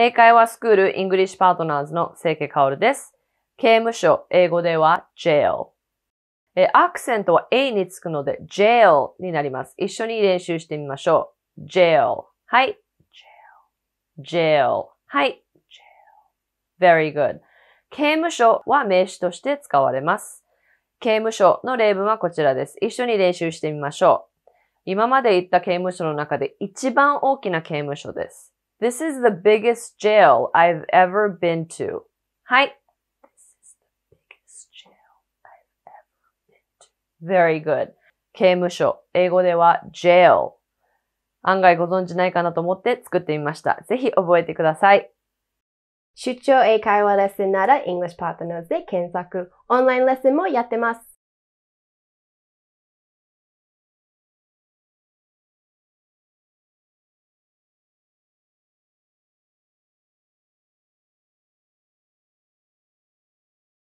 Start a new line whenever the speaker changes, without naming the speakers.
英会話スクールイングリッシュパートナーズの清家薫です。刑務所、英語では jail。え、アクセントは A につくので jail になります。一緒に練習してみましょう。jail。はい。jail。jail。はい。jail。very good。刑務所は名詞として使われます。刑務所の例文はこちらです。一緒に練習してみましょう。今まで行った刑務所の中で一番大きな刑務所です。This is the biggest jail I've ever been to. はい。Very good. 刑務所。英語では jail。案外ご存知ないかなと思って作ってみました。ぜひ覚えてく
ださい。
出張英会話レッスンなら English Partners で検索。
オンラインレッスンもやってます。